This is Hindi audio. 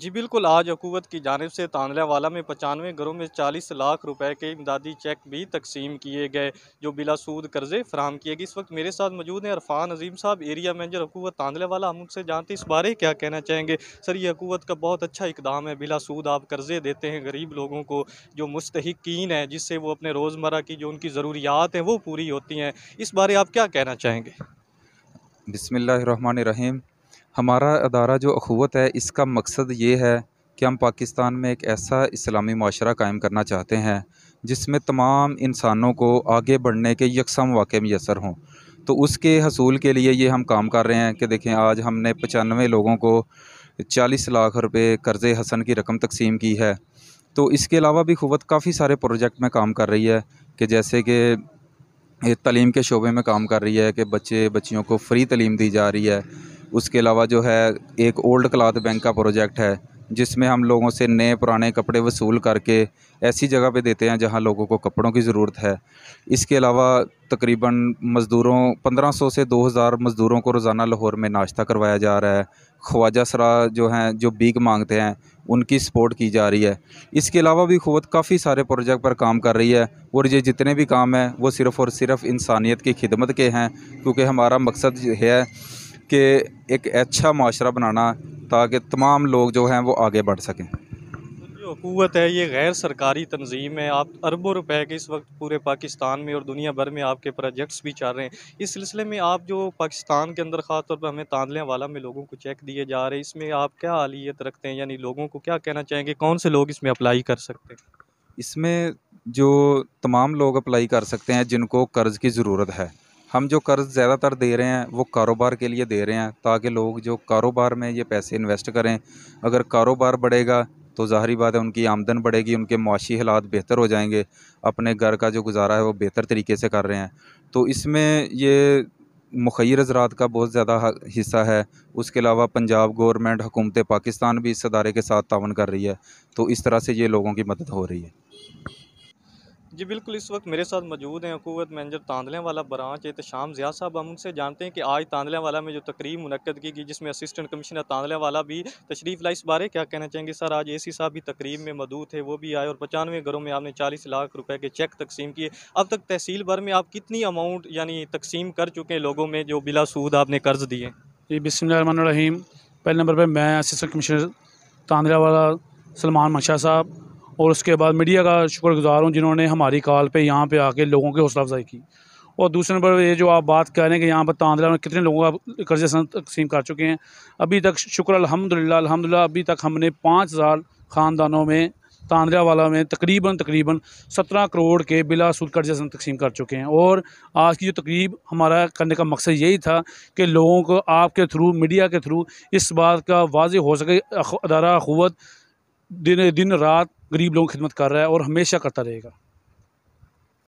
जी बिल्कुल आज हुकूमत की जानब से तानलावाला में पचानवे घरों में चालीस लाख रुपए के इमदादी चेक भी तकसीम किए गए जो बिला सूद कर्जे फराम किए गए इस वक्त मेरे साथ मौजूद हैं अरफान अजीम साहब एरिया मैनेजर हुकूमत तानलावाला हम उनसे जानते इस बारे क्या कहना चाहेंगे सर ये हुकूमत का बहुत अच्छा इकदाम है बिला सूद आप कर्जे देते हैं गरीब लोगों को जो मुस्तकिन है जिससे वो अपने रोज़मर की जो उनकी ज़रूरियात हैं वो पूरी होती हैं इस बारे आप क्या कहना चाहेंगे रहीम हमारा अदारा जो अखवत है इसका मकसद ये है कि हम पाकिस्तान में एक ऐसा इस्लामी माशरा कायम करना चाहते हैं जिसमें तमाम इंसानों को आगे बढ़ने के यकसम वाक़ मैसर हों तो उसके हसूल के लिए ये हम काम कर रहे हैं कि देखें आज हमने पचानवे लोगों को चालीस लाख रुपये कर्ज़ हसन की रकम तकसीम की है तो इसके अलावा भी खुवत काफ़ी सारे प्रोजेक्ट में काम कर रही है कि जैसे कि तलीम के शोबे में काम कर रही है कि बच्चे बच्चियों को फ्री तलीम दी जा रही है उसके अलावा जो है एक ओल्ड क्लाथ बैंक का प्रोजेक्ट है जिसमें हम लोगों से नए पुराने कपड़े वसूल करके ऐसी जगह पे देते हैं जहां लोगों को कपड़ों की ज़रूरत है इसके अलावा तकरीबन मज़दूरों 1500 से 2000 मज़दूरों को रोज़ाना लाहौर में नाश्ता करवाया जा रहा है ख्वाजा सरा जो हैं जो बीक मांगते हैं उनकी सपोर्ट की जा रही है इसके अलावा भी खुद काफ़ी सारे प्रोजेक्ट पर काम कर रही है और ये जितने भी काम हैं वो सिर्फ़ और सिर्फ़ इंसानियत की खिदमत के हैं क्योंकि हमारा मकसद है कि एक अच्छा माशरा बनाना ताकि तमाम लोग जो हैं वो आगे बढ़ सकें जो हुकूमत है ये गैर सरकारी तंजीम है आप अरबों रुपए के इस वक्त पूरे पाकिस्तान में और दुनिया भर में आपके प्रोजेक्ट्स भी चल रहे हैं इस सिलसिले में आप जो पाकिस्तान के अंदर ख़ास तौर पर हमें तांदले वाला में लोगों को चेक दिए जा रहे हैं इसमें आप क्या हालियत रखते हैं यानी लोगों को क्या कहना चाहेंगे कौन से लोग इसमें अप्लाई कर सकते हैं इसमें जो तमाम लोग अप्लाई कर सकते हैं जिनको कर्ज़ की ज़रूरत है हम जो कर्ज़ ज़्यादातर दे रहे हैं वो कारोबार के लिए दे रहे हैं ताकि लोग जो कारोबार में ये पैसे इन्वेस्ट करें अगर कारोबार बढ़ेगा तो ज़ाहरी बात है उनकी आमदन बढ़ेगी उनके माशी हालात बेहतर हो जाएंगे अपने घर का जो गुजारा है वो बेहतर तरीके से कर रहे हैं तो इसमें ये मुखर हज़रा का बहुत ज़्यादा हिस्सा है उसके अलावा पंजाब गवर्नमेंट हुकूमत पाकिस्तान भी इस अदारे के साथ तावन कर रही है तो इस तरह से ये लोगों की मदद हो रही है जी बिल्कुल इस वक्त मेरे साथ मौजूद हैं हुकूमत मैनेजर तांदलें वाला ब्रांच है एहतशाम ज़िया साहब हम उनसे जानते हैं कि आज तांदलें वाला में जो तकरीब मुनद की गई जिसमें असिस्टेंट कमिश्नर तांदलें वाला भी तशरीफ लाई इस बारे क्या कहना चाहेंगे सर आज ए सी साहब भी तकरीब में मौजूद थे वो भी आए और पचानवे घरों में आपने चालीस लाख रुपये के चेक तकसीम किए अब तक तहसील भर में आप कितनी अमाउंट यानी तकसीम कर चुके हैं लोगों में जो बिला सूद आपने कर्ज दिए जी बिसमीम पहले नंबर पर मैं असिस्टेंट कमिश्नर तांदलें वाला सलमान मशा साहब और उसके बाद मीडिया का शुक्रगुजार हूँ जिन्होंने हमारी कॉल पर यहाँ पर आके लोगों की हौसला अफजाई की और दूसरे नंबर ये जो आप बात कर रहे हैं कि यहाँ पर तांदला में कितने लोगों का कर्जे सन तकसीम कर चुके हैं अभी तक शुक्र अलहमदिल्ला अलहमदिल्ला अभी तक हमने पाँच हज़ार ख़ानदानों में तांदला वाला में तकरीबन तकरीबन सत्रह करोड़ के बिला सूद कर्जे सन तकसीम कर चुके हैं और आज की जो तकरीब हमारा करने का मकसद यही था कि लोगों को आपके थ्रू मीडिया के थ्रू इस बात का वाज हो सके अदारा अखवत दिन दिन रात गरीब लोगों की खिदमत कर रहा है और हमेशा करता रहेगा